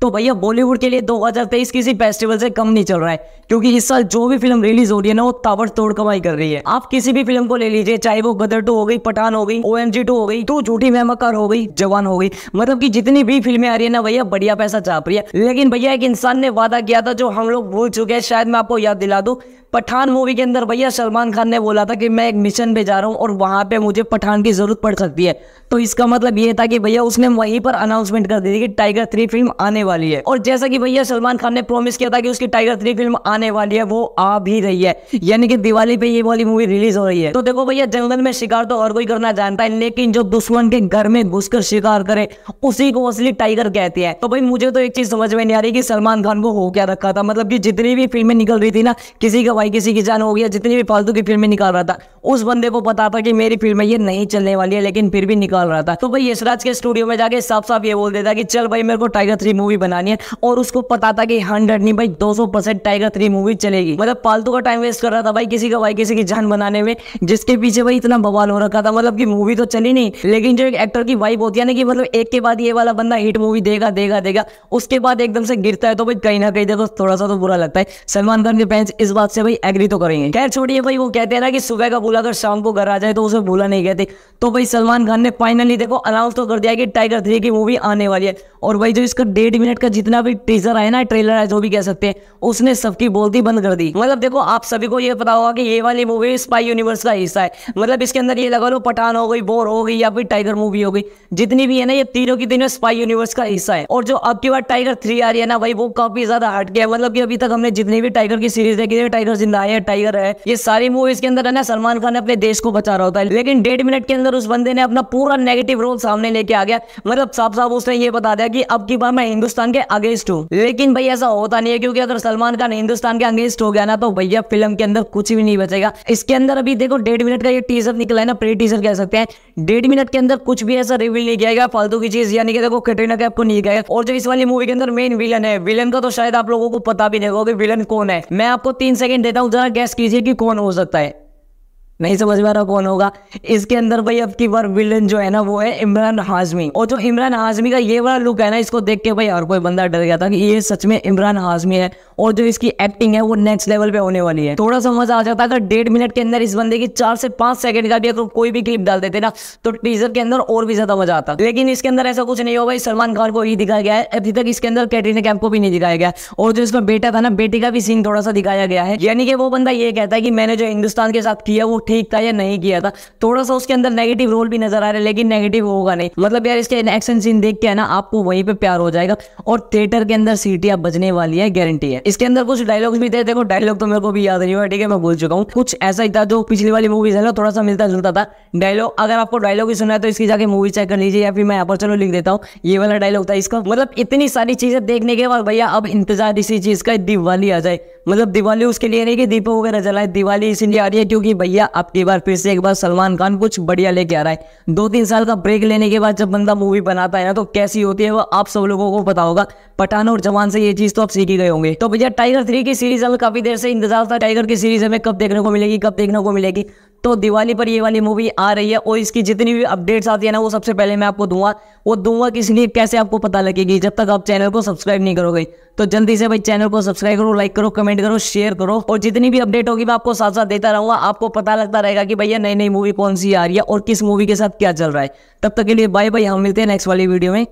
तो भैया बॉलीवुड के लिए 2023 किसी फेस्टिवल से कम नहीं चल रहा है क्योंकि इस साल जो भी फिल्म रिलीज हो रही है ना वो तोड़ कमाई कर रही है आप किसी भी फिल्म को ले लीजिए चाहे वो गदर टू हो गई पठान हो गई ओ एम जी टू हो गई तो झूठी मेहमकार हो गई जवान हो गई मतलब की जितनी भी फिल्में आ रही है ना भैया बढ़िया पैसा चाप रही है लेकिन भैया एक इंसान ने वादा किया था जो हम लोग भूल चुके हैं शायद मैं आपको याद दिला दू पठान मूवी के अंदर भैया सलमान खान ने बोला था कि मैं एक मिशन पे जा रहा हूँ और वहाँ पे मुझे पठान की ज़रूरत पड़ सकती है तो इसका मतलब ये था कि भैया उसने वहीं पर अनाउंसमेंट कर दी थी कि टाइगर थ्री फिल्म आने वाली है और जैसा कि भैया सलमान खान ने प्रॉमिस किया था कि उसकी टाइगर थ्री फिल्म आने वाली है वो आ भी रही है यानी कि दिवाली पे ये वाली मूवी रिलीज हो रही है तो देखो भैया जंगल में शिकार तो और कोई करना जानता है लेकिन जो दुश्मन के घर में घुस शिकार करे उसी को असली टाइगर कहती है तो भाई मुझे तो एक चीज समझ में नहीं आ रही कि सलमान खान को हो क्या रखा था मतलब की जितनी भी फिल्में निकल रही थी ना किसी का भाई किसी की जान हो गया जितनी भी फालतू की फिल्में निकाल रहा था उस बंदे को पता था कि मेरी फिल्म ये नहीं चलने वाली है लेकिन फिर भी निकाल रहा था तो भाई यशराज के स्टूडियो में जाके साफ साफ ये बोल देता कि चल भाई मेरे को टाइगर थ्री मूवी बनानी है और उसको पता था कि हंड्रेड नहीं भाई दो टाइगर थ्री मूवी चलेगी मतलब फालतू का टाइम वेस्ट कर रहा था भाई किसी का भाई किसी की जान बनाने में जिसके पीछे भाई इतना बवाल हो रखा था मतलब की मूवी तो चली नहीं लेकिन जो एक एक्टर की वाइफ होती है ना कि मतलब एक के बाद ये वाला बंदा हिट मूवी देगा देगा देगा उसके बाद एकदम से गिरता है तो भाई कहीं ना कहीं देखो थोड़ा सा तो बुरा लगता है सलमान खान के फैंस इस बात से भाई एग्री तो करेंगे खैर छोड़िए भाई वो कहते हैं ना कि सुबह का बोला अगर शाम को घर आ जाए तो उसे बोला नहीं कहते तो भाई सलमान खान ने फाइनली देखो अनाउंस तो कर दिया कि टाइगर थ्री की मूवी आने वाली है और वही जो इसका डेढ़ मिनट का जितना भी टीजर है ना ट्रेलर है जो भी कह सकते हैं उसने सबकी बोलती बंद कर दी मतलब देखो आप सभी को ये पता होगा कि ये वाली मूवी स्पाई यूनिवर्स का हिस्सा है मतलब इसके अंदर ये लगा लो पठान हो गई बोर हो गई या फिर टाइगर मूवी हो गई जितनी भी है ना ये तीनों की तीनों स्पाई यूनिवर्स का हिस्सा है और जो अब की बार टाइगर थ्री आ रही है ना भाई वो काफी ज्यादा हट गया मतलब की अभी तक हमने जितनी भी टाइगर की सीरीज देखी है टाइगर जिंदा है टाइगर है ये सारी मूवीज के अंदर है ना सलमान खान अपने देश को बचा रहा होता है लेकिन डेढ़ मिनट के अंदर उस बंदे ने अपना पूरा नेगेटिव रोल सामने लेके आ गया मतलब साफ साफ उसने ये बता दिया है कि अब की बार मैं हिंदुस्तान के अगेंस्ट हूँ लेकिन भाई ऐसा होता नहीं है क्योंकि अगर सलमान खान हिंदुस्तान के अगेंस्ट हो गया ना तो भैया फिल्म के अंदर कुछ भी नहीं बचेगा इसके अंदर अभी देखो डेढ़ मिनट का ये टीजर निकला है ना प्री टीजर कह सकते हैं डेढ़ मिनट के अंदर कुछ भी ऐसा रिव्यू नहीं किया गया फालतू की चीज यानी कि देखो कटरीना कैप को नहीं गया और जो इस वाली मूवी के अंदर मेन विलन है विलन का तो शायद आप लोगों को पता भी नहीं होगा कि विलन कौन है मैं आपको तीन सेकंड देता हूँ जरा गैस कीजिए कि कौन हो सकता है नहीं समझ पा रहा कौन होगा इसके अंदर भाई अब की बार विलन जो है ना वो है इमरान हाजमी और जो इमरान हाजमी का ये वाला लुक है ना इसको देख के भाई हर कोई बंदा डर गया था कि ये सच में इमरान हाजमी है और जो इसकी एक्टिंग है वो नेक्स्ट लेवल पे होने वाली है थोड़ा सा मजा आ जाता अगर डेढ़ मिनट के अंदर इस बंदे की चार से पांच सेकंड का भी अगर कोई भी क्लिप डाल देते ना तो टीजर के अंदर और भी ज्यादा मजा आता लेकिन इसके अंदर ऐसा कुछ नहीं हो भाई सलमान खान को ही दिखाया गया है अभी तक इसके अंदर कैटरीना कैम्प को भी नहीं दिखाया गया और जो इसका बेटा था ना बेटी का भी सीन थोड़ा सा दिखाया गया है यानी कि वो बंदा ये कहता है कि मैंने जो हिंदुस्तान के साथ किया वो ठीक था या नहीं किया था थोड़ा सा उसके अंदर नेगेटिव रोल भी नजर आ रहा है लेकिन नेगेटिव होगा नहीं मतलब यार इसके एक्शन सीन देख के है ना आपको वहीं पे प्यार हो जाएगा और थिएटर के अंदर सीटियां बजने वाली है गारंटी है इसके अंदर कुछ डायलॉग्स भी थे देखो डायलॉग तो मेरे को भी याद नहीं हुआ ठीक है मैं भूल चुका हूँ कुछ ऐसा ही था जो पिछली वाली मूवीज है ना थोड़ा सा मिलता जुलता था डायलॉग अगर आपको डायलॉग ही सुना है तो इसकी जाके मूवी चेक कर लीजिए या फिर मैं यहाँ पर चलो लिख देता हूँ ये वाला डायलॉग था इसका मतलब इतनी सारी चीजें देखने के बाद भैया अब इंतजार इसी चीज का दिवाली आ जाए मतलब दिवाली उसके लिए नहीं कि दीपक वगैरह जलाए दिवाली इसीलिए आ रही है क्योंकि भैया अब की बार फिर से एक बार सलमान खान कुछ बढ़िया लेके आ रहा है दो तीन साल का ब्रेक लेने के बाद जब बंदा मूवी बनाता है ना तो कैसी होती है वो आप सब लोगों को पता होगा पठान और जवान से ये चीज़ तो आप सीख ही गए होंगे तो भैया टाइगर थ्री की सीरीज हमें काफ़ी देर से इंतजार था टाइगर की सीरीज हमें कब देखने को मिलेगी कब देखने को मिलेगी तो दिवाली पर ये वाली मूवी आ रही है और इसकी जितनी भी अपडेट्स आती है ना वो सबसे पहले मैं आपको दूंगा वो दूंगा किस लिए कैसे आपको पता लगेगी जब तक आप चैनल को सब्सक्राइब नहीं करोगे तो जल्दी से भाई चैनल को सब्सक्राइब करो लाइक करो कमेंट करो शेयर करो और जितनी भी अपडेट होगी मैं आपको साथ साथ देता रहूंगा आपको पता लगता रहेगा कि भैया नई नई मूवी कौन सी आ रही है और किस मूवी के साथ क्या चल रहा है तब तक के लिए बाय बाय हम मिलते हैं नेक्स्ट वाली वीडियो में